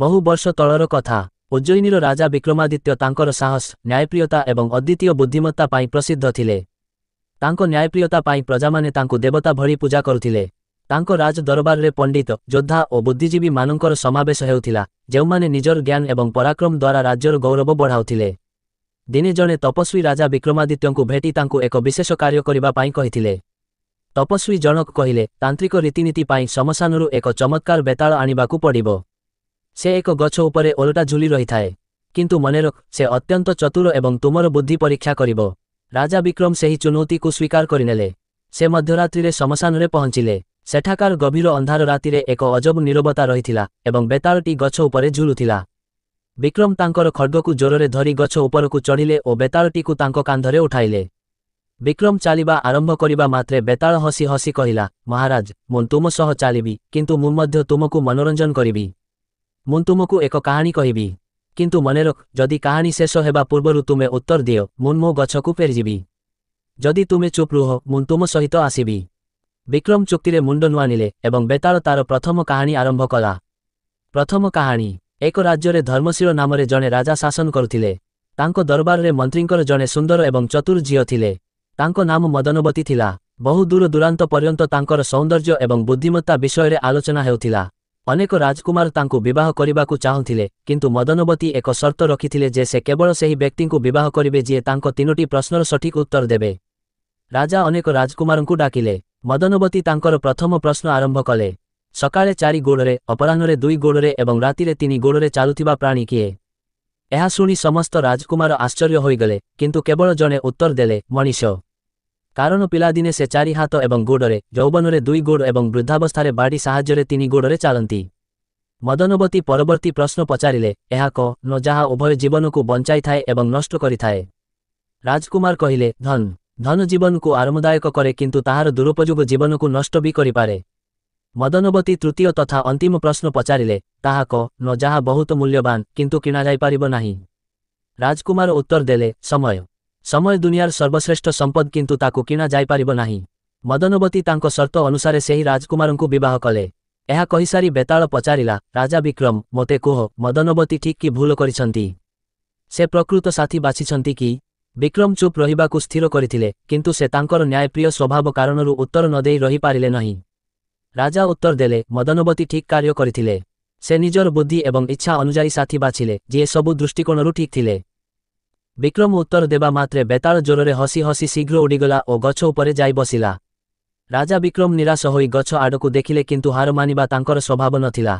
ବହୁ ବର୍ଷ ତଳର କଥା ଉଜ୍ଜୟିନୀର ରାଜା ବିକ୍ରମାଦିତ୍ୟ ତାଙ୍କର ସାହସ ନ୍ୟାୟପ୍ରିୟତା ଏବଂ ଅଦ୍ୱିତୀୟ ବୁଦ୍ଧିମତା ପାଇଁ ପ୍ରସିଦ୍ଧ ଥିଲେ ତାଙ୍କ ନ୍ୟାୟପ୍ରିୟତା ପାଇଁ ପ୍ରଜାମାନେ ତାଙ୍କୁ ଦେବତା ଭଳି ପୂଜା କରୁଥିଲେ ତାଙ୍କ ରାଜ ଦରବାରରେ ପଣ୍ଡିତ ଯୋଦ୍ଧା ଓ ବୁଦ୍ଧିଜୀବୀମାନଙ୍କର ସମାବେଶ ହେଉଥିଲା ଯେଉଁମାନେ ନିଜର ଜ୍ଞାନ ଏବଂ ପରାକ୍ରମ ଦ୍ୱାରା ରାଜ୍ୟର ଗୌରବ ବଢ଼ାଉଥିଲେ ଦିନେ ଜଣେ ତପସ୍ୱୀ ରାଜା ବିକ୍ରମାଦିତ୍ୟଙ୍କୁ ଭେଟି ତାଙ୍କୁ ଏକ ବିଶେଷ କାର୍ଯ୍ୟ କରିବା ପାଇଁ କହିଥିଲେ ତପସ୍ୱୀ ଜଣକ କହିଲେ ତାନ୍ତ୍ରିକ ରୀତିନୀତି ପାଇଁ ଶ୍ମଶାନରୁ ଏକ ଚମତ୍କାର ବେତାଳ ଆଣିବାକୁ ପଡ଼ିବ ସେ ଏକ ଗଛ ଉପରେ ଓଲଟା ଝୁଲି ରହିଥାଏ କିନ୍ତୁ ମନେ ରଖ ସେ ଅତ୍ୟନ୍ତ ଚତୁର ଏବଂ ତୁମର ବୁଦ୍ଧି ପରୀକ୍ଷା କରିବ ରାଜା ବିକ୍ରମ ସେହି ଚୁନୌତିକୁ ସ୍ୱୀକାର କରିନେଲେ ସେ ମଧ୍ୟରାତ୍ରିରେ ଶ୍ମଶାନରେ ପହଞ୍ଚିଲେ ସେଠାକାର ଗଭୀର ଅନ୍ଧାର ରାତିରେ ଏକ ଅଜବ ନିରବତା ରହିଥିଲା ଏବଂ ବେତାଳଟି ଗଛ ଉପରେ ଝୁଲୁଥିଲା ବିକ୍ରମ ତାଙ୍କର ଖଡ଼୍ଗକୁ ଜୋରରେ ଧରି ଗଛ ଉପରକୁ ଚଢ଼ିଲେ ଓ ବେତାଳଟିକୁ ତାଙ୍କ କାନ୍ଧରେ ଉଠାଇଲେ ବିକ୍ରମ ଚାଲିବା ଆରମ୍ଭ କରିବା ମାତ୍ରେ ବେତାଳ ହସି ହସି କହିଲା ମହାରାଜ ମୁଁ ତୁମ ସହ ଚାଲିବି କିନ୍ତୁ ମୁଁ ମଧ୍ୟ ତୁମକୁ ମନୋରଞ୍ଜନ କରିବି ମୁଁ ତୁମକୁ ଏକ କାହାଣୀ କହିବି କିନ୍ତୁ ମନେ ରଖ ଯଦି କାହାଣୀ ଶେଷ ହେବା ପୂର୍ବରୁ ତୁମେ ଉତ୍ତର ଦିଅ ମୁଁ ମୋ ଗଛକୁ ଫେରିଯିବି ଯଦି ତୁମେ ଚୁପ୍ ରୁହ ମୁଁ ତୁମ ସହିତ ଆସିବି ବିକ୍ରମ ଚୁକ୍ତିରେ ମୁଣ୍ଡ ନୁଆଣିଲେ ଏବଂ ବେତାଳ ତାର ପ୍ରଥମ କାହାଣୀ ଆରମ୍ଭ କଲା ପ୍ରଥମ କାହାଣୀ ଏକ ରାଜ୍ୟରେ ଧର୍ମଶୀଳ ନାମରେ ଜଣେ ରାଜା ଶାସନ କରୁଥିଲେ ତାଙ୍କ ଦରବାରରେ ମନ୍ତ୍ରୀଙ୍କର ଜଣେ ସୁନ୍ଦର ଏବଂ ଚତୁର ଝିଅ ଥିଲେ ତାଙ୍କ ନାମ ମଦନବତୀ ଥିଲା ବହୁ ଦୂର ଦୂରାନ୍ତ ପର୍ଯ୍ୟନ୍ତ ତାଙ୍କର ସୌନ୍ଦର୍ଯ୍ୟ ଏବଂ ବୁଦ୍ଧିମତ୍ତା ବିଷୟରେ ଆଲୋଚନା ହେଉଥିଲା ଅନେକ ରାଜକୁମାର ତାଙ୍କୁ ବିବାହ କରିବାକୁ ଚାହୁଁଥିଲେ କିନ୍ତୁ ମଦନବତୀ ଏକ ସର୍ତ୍ତ ରଖିଥିଲେ ଯେ ସେ କେବଳ ସେହି ବ୍ୟକ୍ତିଙ୍କୁ ବିବାହ କରିବେ ଯିଏ ତାଙ୍କ ତିନୋଟି ପ୍ରଶ୍ନର ସଠିକ୍ ଉତ୍ତର ଦେବେ ରାଜା ଅନେକ ରାଜକୁମାରଙ୍କୁ ଡାକିଲେ ମଦନବତୀ ତାଙ୍କର ପ୍ରଥମ ପ୍ରଶ୍ନ ଆରମ୍ଭ କଲେ ସକାଳେ ଚାରି ଗୋଡ଼ରେ ଅପରାହ୍ନରେ ଦୁଇ ଗୋଡ଼ରେ ଏବଂ ରାତିରେ ତିନି ଗୋଡ଼ରେ ଚାଲୁଥିବା ପ୍ରାଣୀ କିଏ ଏହା ଶୁଣି ସମସ୍ତ ରାଜକୁମାର ଆଶ୍ଚର୍ଯ୍ୟ ହୋଇଗଲେ କିନ୍ତୁ କେବଳ ଜଣେ ଉତ୍ତର ଦେଲେ ମଣିଷ କାରଣ ପିଲାଦିନେ ସେ ଚାରି ହାତ ଏବଂ ଗୋଡ଼ରେ ଯୌବନରେ ଦୁଇ ଗୋଡ଼ ଏବଂ ବୃଦ୍ଧାବସ୍ଥାରେ ବାଡ଼ି ସାହାଯ୍ୟରେ ତିନି ଗୋଡ଼ରେ ଚାଲନ୍ତି ମଦନବତୀ ପରବର୍ତ୍ତୀ ପ୍ରଶ୍ନ ପଚାରିଲେ ଏହା କ ନ ଯାହା ଉଭୟ ଜୀବନକୁ ବଞ୍ଚାଇଥାଏ ଏବଂ ନଷ୍ଟ କରିଥାଏ ରାଜକୁମାର କହିଲେ ଧନ ଧନ ଜୀବନକୁ ଆରାମଦାୟକ କରେ କିନ୍ତୁ ତାହାର ଦୁରୁପଯୋଗ ଜୀବନକୁ ନଷ୍ଟ ବି କରିପାରେ ମଦନବତୀ ତୃତୀୟ ତଥା ଅନ୍ତିମ ପ୍ରଶ୍ନ ପଚାରିଲେ ତାହା କ ନ ଯାହା ବହୁତ ମୂଲ୍ୟବାନ କିନ୍ତୁ କିଣାଯାଇପାରିବ ନାହିଁ ରାଜକୁମାର ଉତ୍ତର ଦେଲେ ସମୟ ସମୟ ଦୁନିଆର ସର୍ବଶ୍ରେଷ୍ଠ ସମ୍ପଦ କିନ୍ତୁ ତାକୁ କିଣା ଯାଇପାରିବ ନାହିଁ ମଦନବତୀ ତାଙ୍କ ସର୍ତ୍ତ ଅନୁସାରେ ସେହି ରାଜକୁମାରଙ୍କୁ ବିବାହ କଲେ ଏହା କହିସାରି ବେତାଳ ପଚାରିଲା ରାଜା ବିକ୍ରମ ମୋତେ କୁହ ମଦନବତୀ ଠିକ୍ କି ଭୁଲ କରିଛନ୍ତି ସେ ପ୍ରକୃତ ସାଥୀ ବାଛିଛନ୍ତି କି ବିକ୍ରମ ଚୁପ୍ ରହିବାକୁ ସ୍ଥିର କରିଥିଲେ କିନ୍ତୁ ସେ ତାଙ୍କର ନ୍ୟାୟପ୍ରିୟ ସ୍ୱଭାବ କାରଣରୁ ଉତ୍ତର ନଦେଇ ରହିପାରିଲେ ନାହିଁ ରାଜା ଉତ୍ତର ଦେଲେ ମଦନବତୀ ଠିକ୍ କାର୍ଯ୍ୟ କରିଥିଲେ ସେ ନିଜର ବୁଦ୍ଧି ଏବଂ ଇଚ୍ଛା ଅନୁଯାୟୀ ସାଥୀ ବାଛିଲେ ଯିଏ ସବୁ ଦୃଷ୍ଟିକୋଣରୁ ଠିକ୍ ଥିଲେ ବିକ୍ରମ ଉତ୍ତର ଦେବା ମାତ୍ରେ ବେତାଳ ଜ୍ୱରରେ ହସି ହସି ଶୀଘ୍ର ଉଡ଼ିଗଲା ଓ ଗଛ ଉପରେ ଯାଇ ବସିଲା ରାଜା ବିକ୍ରମ ନିରାଶ ହୋଇ ଗଛ ଆଡ଼କୁ ଦେଖିଲେ କିନ୍ତୁ ହାର ମାନିବା ତାଙ୍କର ସ୍ୱଭାବ ନଥିଲା